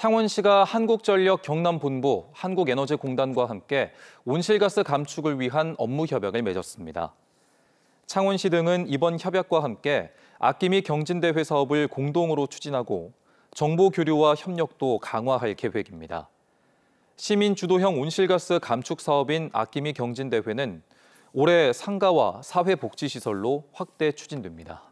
창원시가 한국전력 경남본부, 한국에너지공단과 함께 온실가스 감축을 위한 업무 협약을 맺었습니다. 창원시 등은 이번 협약과 함께 아끼미 경진대회 사업을 공동으로 추진하고 정보 교류와 협력도 강화할 계획입니다. 시민 주도형 온실가스 감축 사업인 아끼미 경진대회는 올해 상가와 사회복지시설로 확대 추진됩니다.